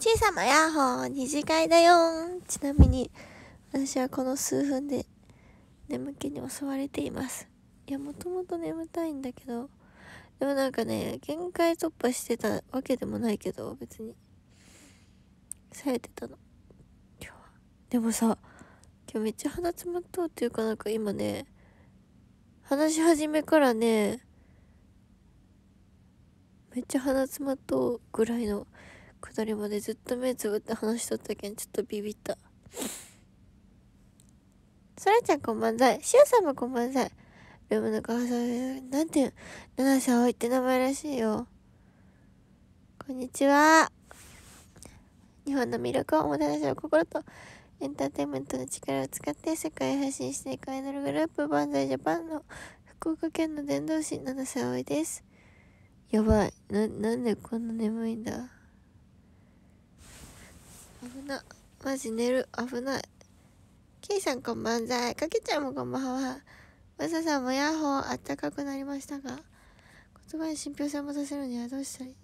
ちさまヤッホー二次会だよちなみに、私はこの数分で眠気に襲われています。いや、もともと眠たいんだけど、でもなんかね、限界突破してたわけでもないけど、別に。冴えてたの。今日は。でもさ、今日めっちゃ鼻詰まっうっていうかなんか今ね、話し始めからね、めっちゃ鼻詰まっうぐらいの二人までずっと目つぶって話しとったけんちょっとビビったそらちゃんこんばんざいしゅうさんもこんばんざいルームの川さんなんていう七瀬葵って名前らしいよこんにちは日本の魅力をもたらし心とエンターテインメントの力を使って世界へ発信していくアイドルグループバンザイジャパンの福岡県の伝道師七瀬葵ですやばいななんでこんな眠いんだ危なマジ寝る危ないイさんこんばんざいかけちゃんもこんばんはまささんもヤッホーあったかくなりましたが言葉に信憑性を持たせるにはどうしたらいい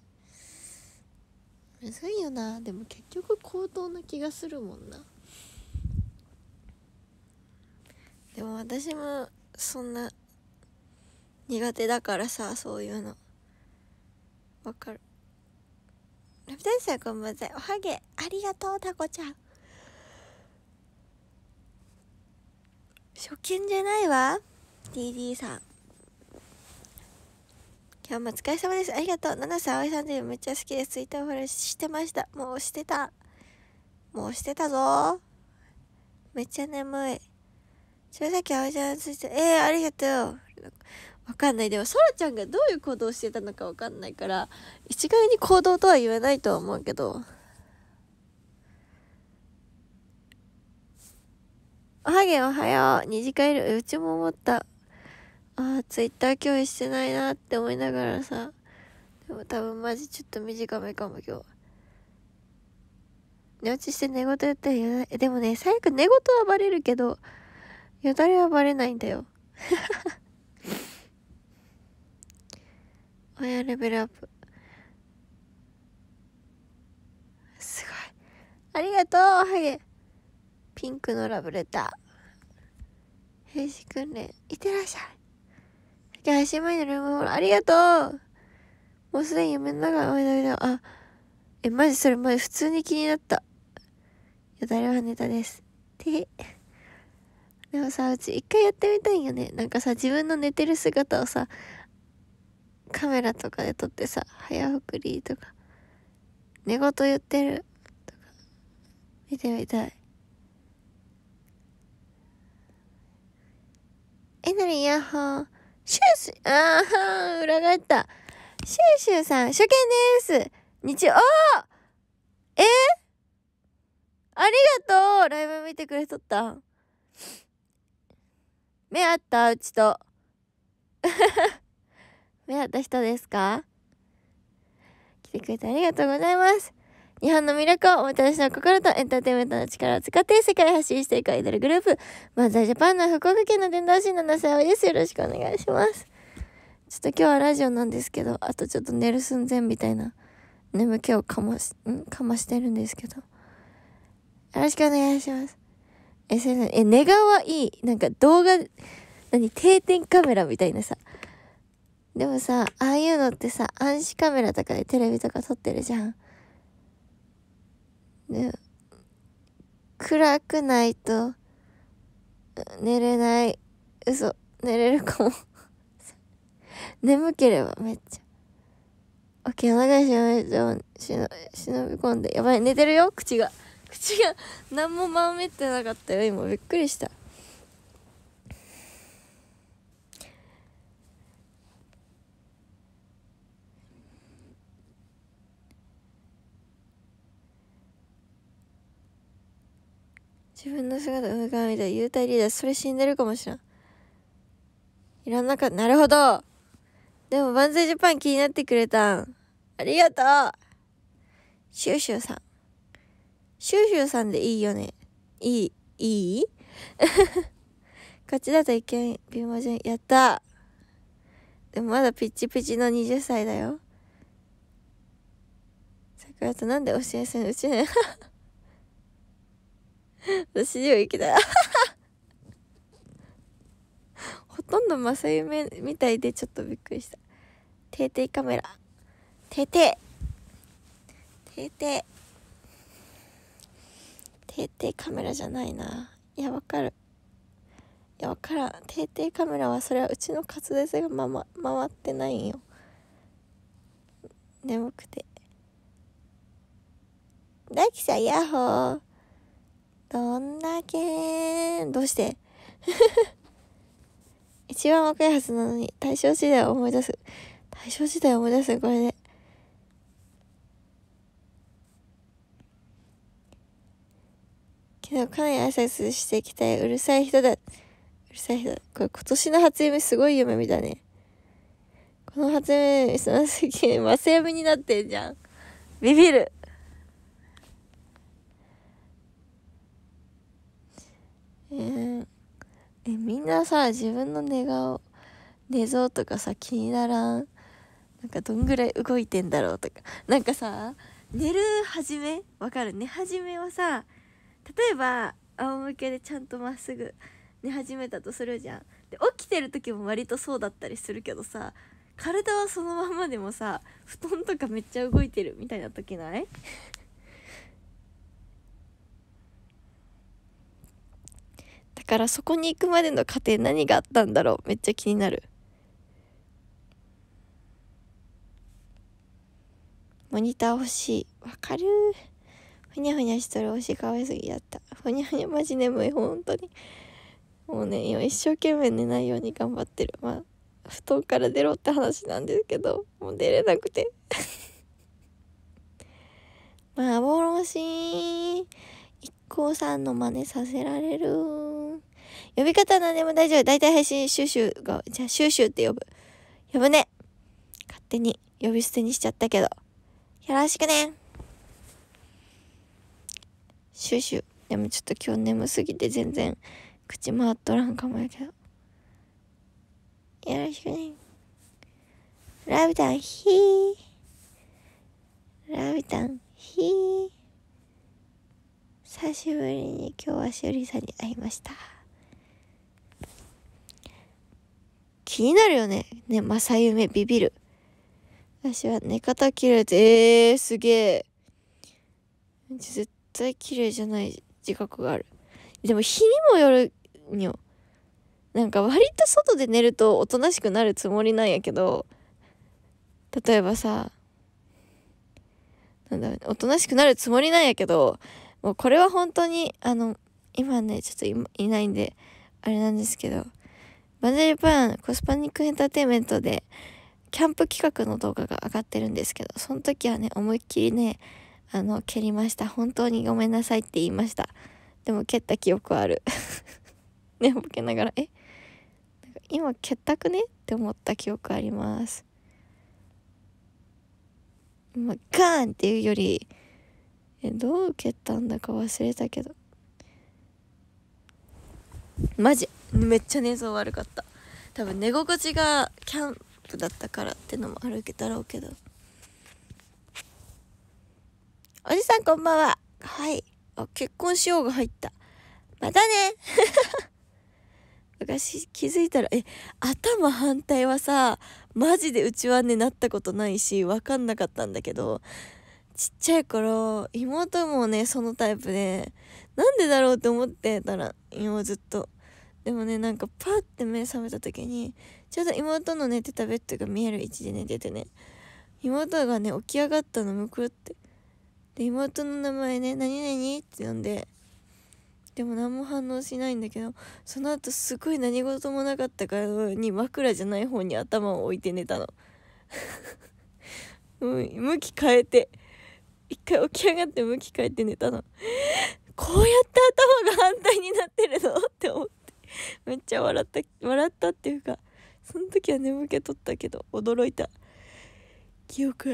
むずいよなでも結局口頭な気がするもんなでも私もそんな苦手だからさそういうのわかるラピタスさんこんばんはおはげありがとうタコちゃん初見じゃないわ DD さん今日もお疲れ様ですありがとう七瀬葵さんというめっちゃ好きですツイッターフォローしてましたもうしてたもうしてたぞめっちゃ眠いそれさっき葵ちゃんついてえー、ありがとうわかんない。でも、ソらちゃんがどういう行動してたのかわかんないから、一概に行動とは言えないとは思うけど。おはげおはよう。二次会いる。うちも思った。ああ、ツイッター共有してないなって思いながらさ。でも多分マジちょっと短めかも今日。寝落ちして寝言やったら言わない。でもね、最悪寝言はバレるけど、よだれはバレないんだよ。ファイアレベルアップすごいありがとうハゲピンクのラブレター兵士訓練いってらっしゃい配信前のルームホールありがとうもうすでに夢の中の間あえマジそれマジ普通に気になったよだれはネタですてでもさうち一回やってみたいんよねなんかさ自分の寝てる姿をさカメラとかで撮ってさ、早送りとか、寝言言ってるとか、見てみたい。えなりやッほー。シューシュ、ああ裏返った。シューシューさん、初見です。日曜、おえありがとうライブ見てくれとった目あったうちと。目合った人ですか来てくれてありがとうございます。日本の魅力をおもてなしの心とエンターテインメントの力を使って世界発信していくアイドルグループ、漫才ジャパンの福岡県の伝道師の歳葵です。よろしくお願いします。ちょっと今日はラジオなんですけど、あとちょっと寝る寸前みたいな眠気をかまし、んかましてるんですけど。よろしくお願いします。え、生、え、寝顔はいい。なんか動画、何定点カメラみたいなさ。でもさ、ああいうのってさ、暗視カメラとかでテレビとか撮ってるじゃん。ね、暗くないと、寝れない。嘘、寝れるかも 眠ければめっちゃ。起き上がしましょう。忍び込んで。やばい、寝てるよ口が。口が、何もまめってなかったよ。今、びっくりした。自分の姿を鏡みた幽体リーダー、それ死んでるかもしらん。いらんなかなるほど。でも、万歳ジャパン気になってくれたん。ありがとうシューシューさん。シューシューさんでいいよね。いい、いいこっ ちだと一見、ジ乏ンやったでもまだピッチピチの20歳だよ。桜となんで教えせんうちね。私には行きたい。ほとんど正夢みたいでちょっとびっくりした。定定カメラ。定定定定定定カメラじゃないな。いや、わかる。いや、わからん。定定カメラは、それはうちの滑舌がまま、回ってないんよ。眠くて。大吉さん、ヤッホー。どんだけどうして 一番若いはずなのに、大正時代を思い出す。大正時代を思い出す、これで。けど、かなり挨拶してきたい。うるさい人だ。うるさい人だ。これ、今年の初夢すごい夢見たね。この初夢、その時、マス夢になってんじゃん。ビビる。えー、えみんなさ自分の寝顔寝相とかさ気にならんなんかどんぐらい動いてんだろうとかなんかさ寝る始めわかる寝始めはさ例えば仰向けでちゃんとまっすぐ寝始めたとするじゃんで起きてる時も割とそうだったりするけどさ体はそのままでもさ布団とかめっちゃ動いてるみたいな時ないからそこに行くまでの過程何があったんだろうめっちゃ気になるモニター欲しいわかるふにゃふにゃしとる推しかわいすぎだったふにゃふにゃマジ眠い本当にもうね今一生懸命寝ないように頑張ってるまあ布団から出ろって話なんですけどもう出れなくて 幻一光さんの真似させられる呼び方何でも大丈夫。だいたい配信シュシュが、じゃあシュシュって呼ぶ。呼ぶね。勝手に呼び捨てにしちゃったけど。よろしくね。シュシュでもちょっと今日眠すぎて全然口回っとらんかもやけど。よろしくね。ラビタン、ヒー。ラビタン、ヒー。久しぶりに今日はしおりさんに会いました。気になるよね。ね、ゆめ、ビビる。私は寝方綺麗で、えー、すげえ。絶対綺麗じゃない自覚がある。でも日にもよるによ。なんか割と外で寝るとおとなしくなるつもりなんやけど、例えばさ、なんだろう、ね、おとなしくなるつもりなんやけど、もうこれは本当に、あの、今ね、ちょっといないんで、あれなんですけど、マジルパンコスパニックエンターテインメントでキャンプ企画の動画が上がってるんですけどその時はね思いっきりねあの蹴りました本当にごめんなさいって言いましたでも蹴った記憶ある ねボケながらえ今蹴ったくねって思った記憶ありますまガーンっていうよりえどう蹴ったんだか忘れたけどマジめっちゃ寝相悪かった多分寝心地がキャンプだったからってのもあるだろうけどおじさんこんばんははいあ結婚しようが入ったまたね昔 気づいたらえ頭反対はさマジでうちはねなったことないし分かんなかったんだけどちっちゃい頃、妹もね、そのタイプで、なんでだろうって思ってたら、今ずっと。でもね、なんかパッて目覚めた時に、ちょうど妹の寝てたベッドが見える位置で寝ててね、妹がね、起き上がったのむくって。で、妹の名前ね、何々って呼んで、でも何も反応しないんだけど、その後すごい何事もなかったからに枕じゃない方に頭を置いて寝たの。向 き変えて。一回起き上がって向き変えて寝たの。こうやって頭が反対になってるのって思って。めっちゃ笑った、笑ったっていうか、その時は眠気とったけど、驚いた。記憶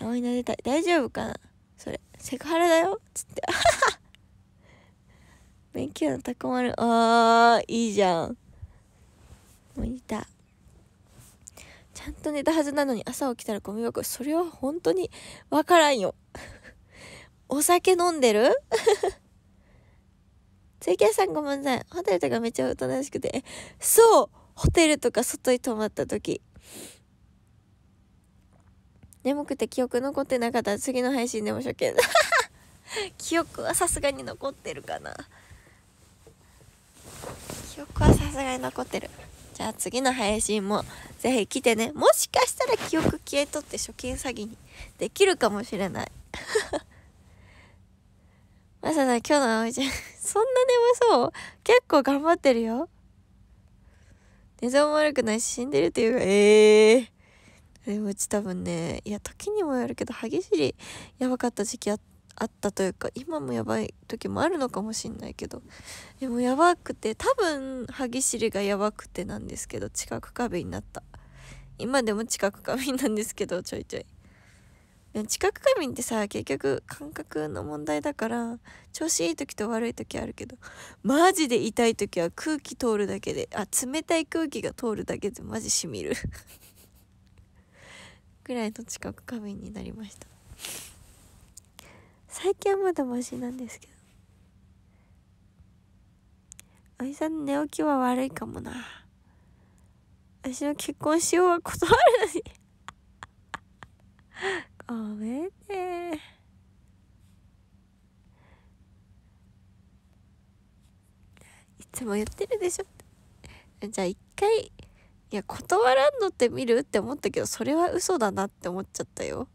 ある。いなでたい。大丈夫かなそれ。セクハラだよつって。勉強の高まる。あー、いいじゃん。モニター。ちゃんと寝たはずなのに朝起きたらゴミ箱。それは本当にわからんよ。お酒飲んでるツ イキャさんごめんなさい。ホテルとかめっちゃおとなしくて。そうホテルとか外に泊まった時。眠くて記憶残ってなかったら次の配信でも初見。記憶はさすがに残ってるかな。記憶はさすがに残ってる。じゃあ次の配信もぜひ来てね。もしかしたら記憶消えとって初見詐欺にできるかもしれない。まさか今日のいちゃん そんな眠そう結構頑張ってるよ。寝相も悪くないし死んでるっていうか、ええー。でもうち多分ね、いや、時にもよるけど、歯ぎしりやばかった時期あって、あったというか今もやばい時もあるのかもしんないけどでもやばくて多分歯ぎしりがやばくてなんですけど近く過敏になった今でも近く過敏なんですけどちょいちょい近く過敏ってさ結局感覚の問題だから調子いい時と悪い時あるけどマジで痛い時は空気通るだけであ冷たい空気が通るだけでマジしみるぐらいの近く過敏になりました最近はまだマシなんですけどおじさん寝起きは悪いかもな私の結婚しようは断るのに ごめんねいつも言ってるでしょじゃあ一回いや断らんのって見るって思ったけどそれは嘘だなって思っちゃったよ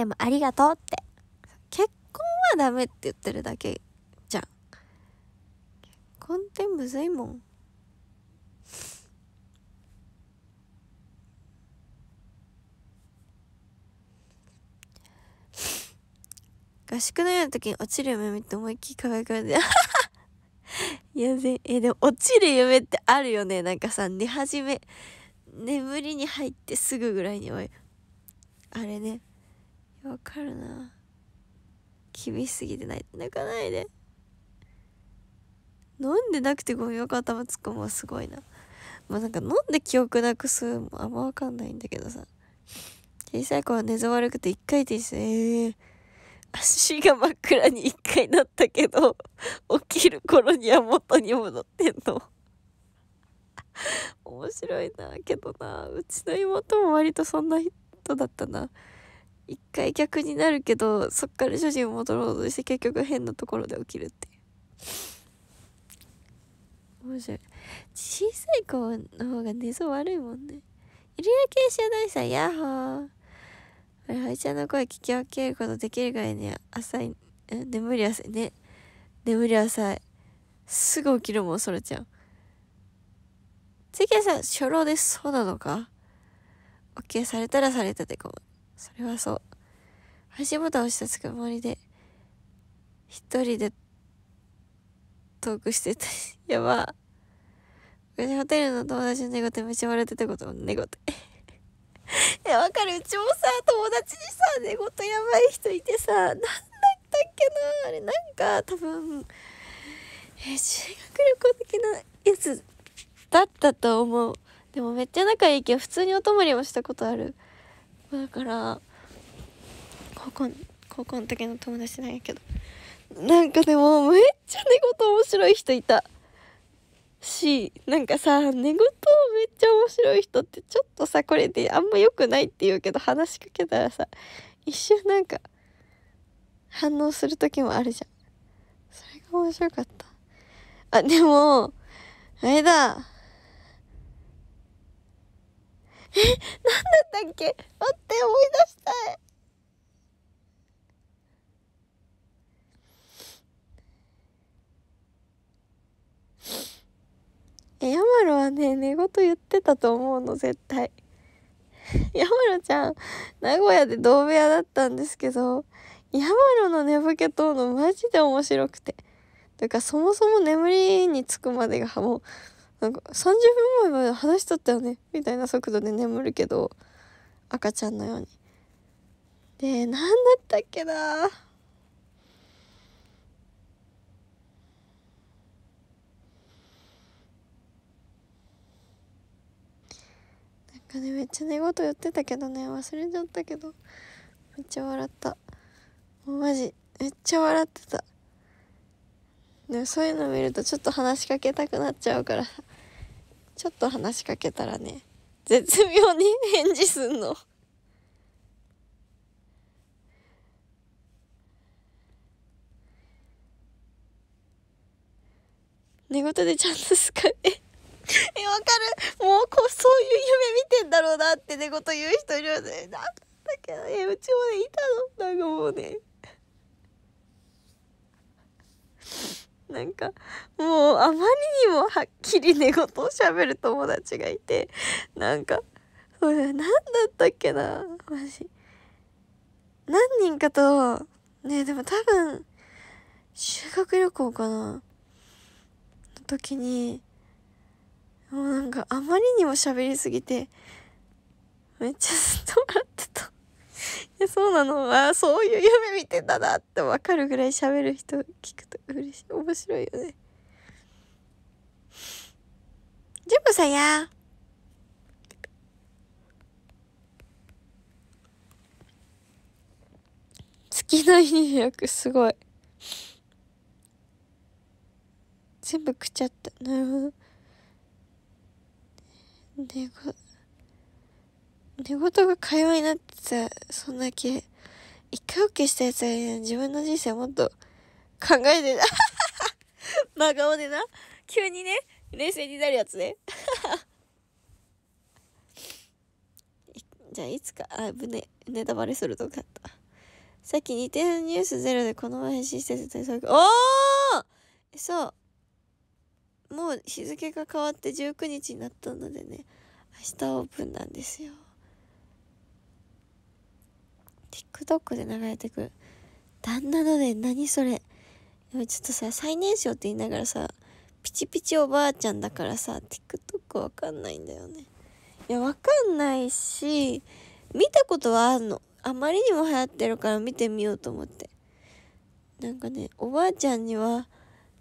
でもありがとうって。結婚はダメって言ってるだけじゃん。結婚ってむずいもん。合宿のような時に落ちる夢見て思いっきり可愛くなって。やべえ、でも落ちる夢ってあるよね。なんかさ、寝始め、眠りに入ってすぐぐらいにおい。あれね。わかるな厳しすぎてない泣かないで飲んでなくてゴミ箱頭突っ込むはすごいなまあなんか飲んで記憶なくすもあんまわかんないんだけどさ小さい子は寝相悪くて一回転してええー、足が真っ暗に一回なったけど起きる頃には元に戻ってんの面白いなけどなうちの妹も割とそんな人だったな一回逆になるけどそっから主人を戻ろうとして結局変なところで起きるっていう面白い小さい子の方が寝相悪いもんねいるやけ知らないさヤッホーあハイちゃんの声聞き分けることできるぐらいね浅い眠り浅いね眠り浅いすぐ起きるもんそれちゃん次はさ初老ですそうなのか OK されたらされたでごめんそれはそう配信ボタンを押したつくもりで一人でトークしてたやば昔ホテルの友達の寝言めっちゃ笑ってたことも寝言 いやわかるうちもさ友達にさ寝言やばい人いてさなんだったっけなあれなんか多分え修学旅行的なやつだったと思うでもめっちゃ仲いいけど普通にお泊まりもしたことあるだから高校高校の時の友達なんやけどなんかでもめっちゃ寝言面白い人いたしなんかさ寝言めっちゃ面白い人ってちょっとさこれであんま良くないって言うけど話しかけたらさ一瞬なんか反応する時もあるじゃんそれが面白かったあでもあれだえ、だったっけ待って、思い出したい。え、ヤマロはね、寝言言ってたと思うの、絶対。ヤマロちゃん、名古屋で同部屋だったんですけど、ヤマロの寝ぼけとうのマジで面白くて。というか、そもそも眠りにつくまでがもう、なんか30分前まで話しとったよねみたいな速度で眠るけど赤ちゃんのようにで何だったっけなかねめっちゃ寝言言ってたけどね忘れちゃったけどめっちゃ笑ったもうマジめっちゃ笑ってたでもそういうの見るとちょっと話しかけたくなっちゃうからちょっと話しかけたらね絶妙に返事すんの。寝言でちゃんとすかえわかるもうこう、そういう夢見てんだろうなって寝言言う人いるよね。なんだけどえ、うちもね、いたの。なんかもうね。なんか、もうあまりにもはっきり寝言をしゃべる友達がいて、なんか、それ何だったっけな、マジ。何人かと、ねでも多分、修学旅行かな、の時に、もうなんかあまりにも喋りすぎて、めっちゃずっと笑ってた。やそうなのあそういう夢見てたなってわかるぐらい喋る人聞くと嬉しい面白いよねジュささや月のい役すごい全部食っちゃったなるほどでご寝言が会話になってさ、そんだけ、一回ケーしたやつは自分の人生もっと考えてな 真顔でな、急にね、冷静になるやつね。じゃあいつか、あ、ぶね、ネタバレするとかった。さっき似てるニュースゼロでこの前配信してた対策、おーそう。もう日付が変わって19日になったのでね、明日オープンなんですよ。TikTok で流れてくる旦那のね何それちょっとさ最年少って言いながらさピチピチおばあちゃんだからさ TikTok わかんないんだよねいやわかんないし見たことはあるのあまりにも流行ってるから見てみようと思ってなんかねおばあちゃんには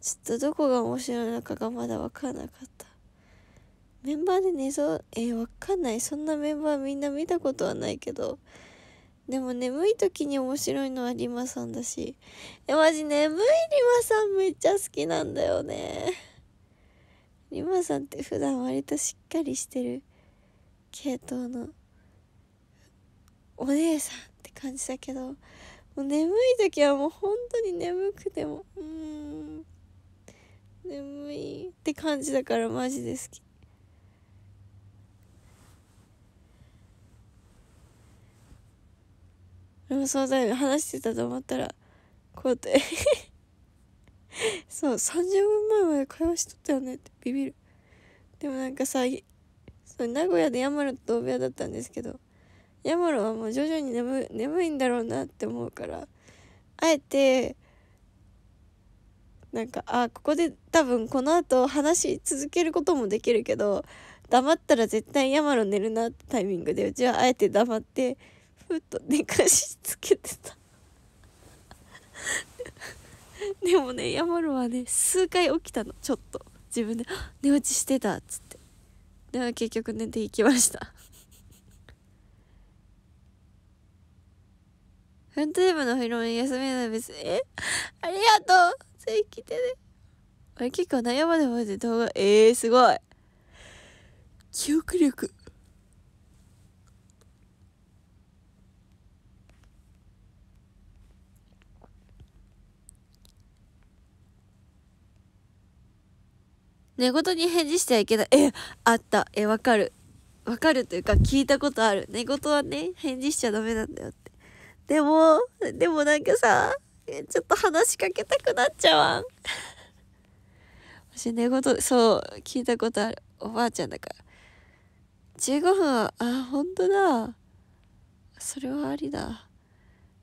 ちょっとどこが面白いのかがまだわかんなかったメンバーで寝そうえー、わかんないそんなメンバーみんな見たことはないけどでも眠い時に面白いのはリマさんだし。え、マジ眠いリマさんめっちゃ好きなんだよね。リマさんって普段割としっかりしてる系統のお姉さんって感じだけど、もう眠い時はもう本当に眠くても、うん、眠いって感じだからマジで好き。でもそうだよね話してたと思ったらこうやって そう30分前まで会話しとったよねってビビるでもなんかさそう名古屋でヤマロと同部屋だったんですけどヤマロはもう徐々に眠眠いんだろうなって思うからあえてなんかあここで多分この後話し続けることもできるけど黙ったら絶対ヤマロ寝るなってタイミングでうちはあえて黙ってふっ寝かしつけてた でもね山るはね数回起きたのちょっと自分で「寝落ちしてた」っつってでは結局寝ていきました フントゥブのヒロイン休みなの別にえありがとうぜひ来てねあれ結構悩まで覚えて動画えー、すごい記憶力寝言に返事してはいけない。え、あった。え、わかる。わかるというか聞いたことある。寝言はね、返事しちゃダメなんだよって。でも、でもなんかさ、ちょっと話しかけたくなっちゃわん。私寝言、そう、聞いたことある。おばあちゃんだから。15分は、あ、ほんとだ。それはありだ。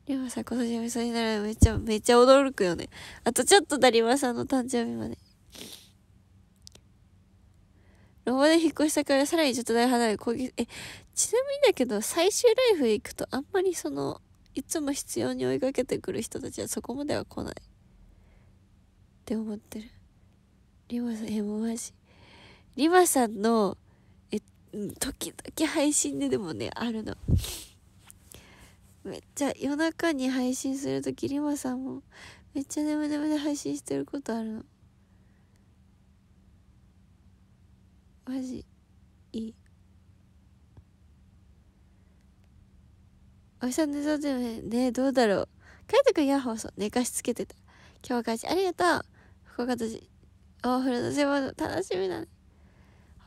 りょうさ今年みそになるめっちゃ、めっちゃ驚くよね。あとちょっとだりまさんの誕生日まで。ロボで引っ越したからさらにちょっとだ離れ攻撃、え、ちなみにだけど、最終ライフ行くとあんまりその、いつも必要に追いかけてくる人たちはそこまでは来ない。って思ってる。リバさん、え、もうマジ。リバさんの、え、時々配信ででもね、あるの。めっちゃ夜中に配信する時リマさんもめっちゃ眠々で配信してることあるの。お日さん寝そうだよね。ねどうだろう。カイトくんヤホーそう。寝かしつけてた。今日開始ありがとう。福岡とじ、お風呂の狭いの楽しみだね。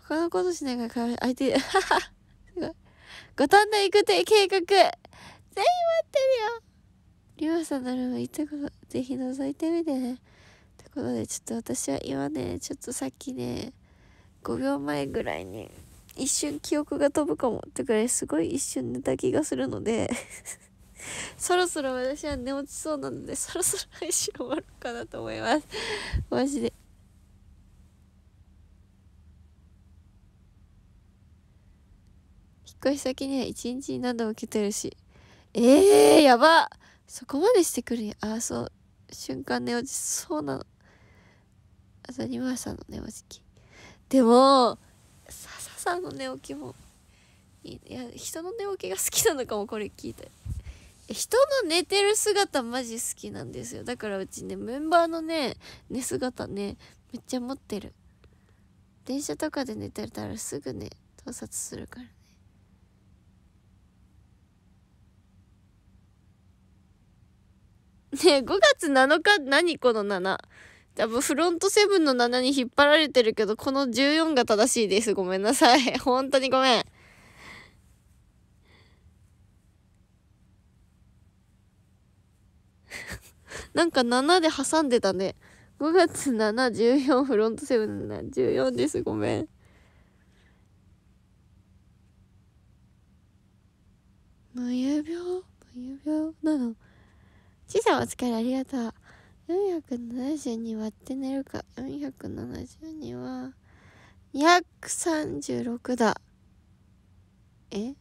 他のことしながら相手、はは、すごい。五反田行くて計画。全員待ってるよ。リまさんならもム行ったこと、ぜひ覗いてみてね。てことで、ちょっと私は今ね、ちょっとさっきね、5秒前ぐらいに、一瞬記憶が飛ぶかもってくらいすごい一瞬寝た気がするので そろそろ私は寝落ちそうなのでそろそろ配信終わるかなと思いますマジで引っ越し先には一日に何度も来てるしえー、やばそこまでしてくるやああそう瞬間寝落ちそうなのあと2枚さんの寝落ちでもさんの寝起きもいや人の寝起きが好きなのかもこれ聞いて人の寝てる姿マジ好きなんですよだからうちねメンバーのね寝姿ねめっちゃ持ってる電車とかで寝てたらすぐね盗撮するからねねえ5月7日何この7多分フロントセブンの7に引っ張られてるけど、この14が正しいです。ごめんなさい。本当にごめん。なんか7で挟んでたね。5月7、14、フロントセブン14です。ごめん。無遊病無遊病なのちさいお疲れありがとう。472割って寝るか472は約3 6だえ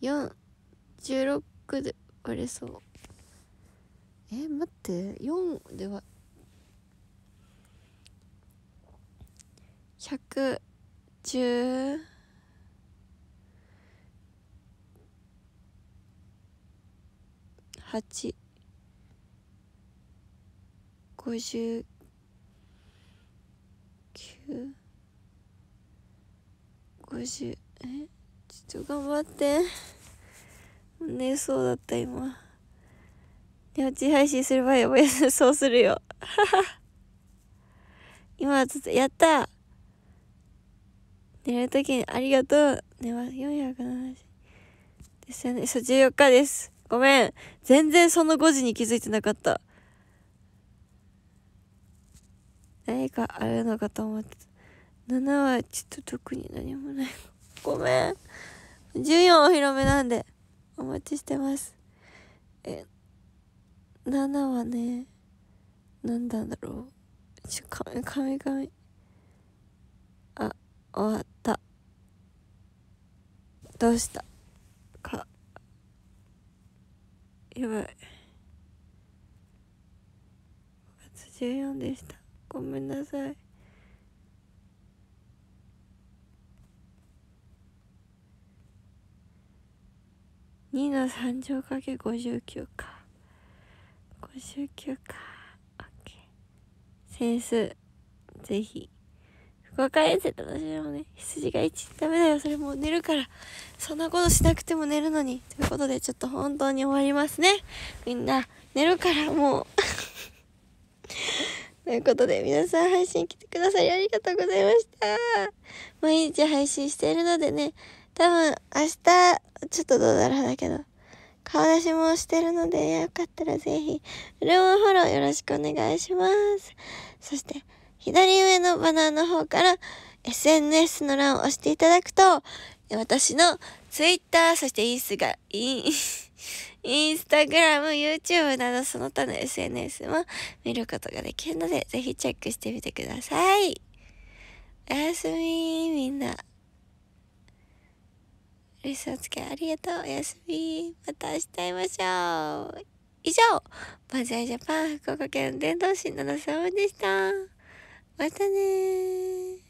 416で割れそうえ待って4では110八。5950えちょっと頑張って寝そうだった今寝落ち配信すればやばそうするよ 今ちょっとやった寝るときにありがとう寝ます470ですよねそう14日ですごめん全然その5時に気づいてなかった何かあるのかと思って7はちょっと特に何もない。ごめん。14お披露目なんで、お待ちしてます。え、7はね、何なんだろう。ちょ、かみかみかみ。あ、終わった。どうしたか。やばい。14でした。ごめんなさい2の3乗かけ59か59か OK センスぜひ福岡遠征楽しみもね羊が1ダメだよそれもう寝るからそんなことしなくても寝るのにということでちょっと本当に終わりますねみんな寝るからもう ということで、皆さん配信来てくださりありがとうございました。毎日配信しているのでね、多分明日、ちょっとどうだろうだけど、顔出しもしてるので、よかったらぜひ、フォローよろしくお願いします。そして、左上のバナーの方から、SNS の欄を押していただくと、私の Twitter、そしてインスが、イン、インスタグラム、YouTube などその他の SNS も見ることができるので、ぜひチェックしてみてください。おやすみ、みんな。リスをつけありがとう。おやすみ。また明日会いましょう。以上、バンザイジャパン福岡県伝道師7までした。またね